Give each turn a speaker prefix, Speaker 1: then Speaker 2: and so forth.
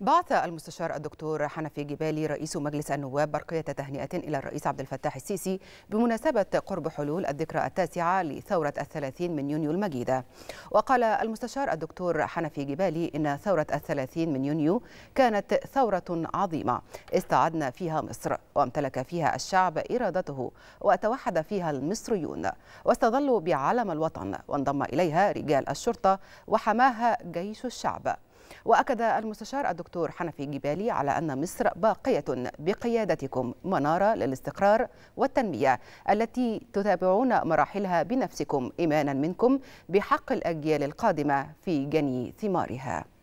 Speaker 1: بعث المستشار الدكتور حنفي جبالي رئيس مجلس النواب برقية تهنئة إلى الرئيس عبد الفتاح السيسي بمناسبة قرب حلول الذكرى التاسعة لثورة الثلاثين من يونيو المجيدة وقال المستشار الدكتور حنفي جبالي إن ثورة الثلاثين من يونيو كانت ثورة عظيمة استعدنا فيها مصر وامتلك فيها الشعب إرادته وتوحد فيها المصريون واستظلوا بعلم الوطن وانضم إليها رجال الشرطة وحماها جيش الشعب وأكد المستشار الدكتور حنفي جبالي على أن مصر باقية بقيادتكم منارة للاستقرار والتنمية التي تتابعون مراحلها بنفسكم إيمانا منكم بحق الأجيال القادمة في جني ثمارها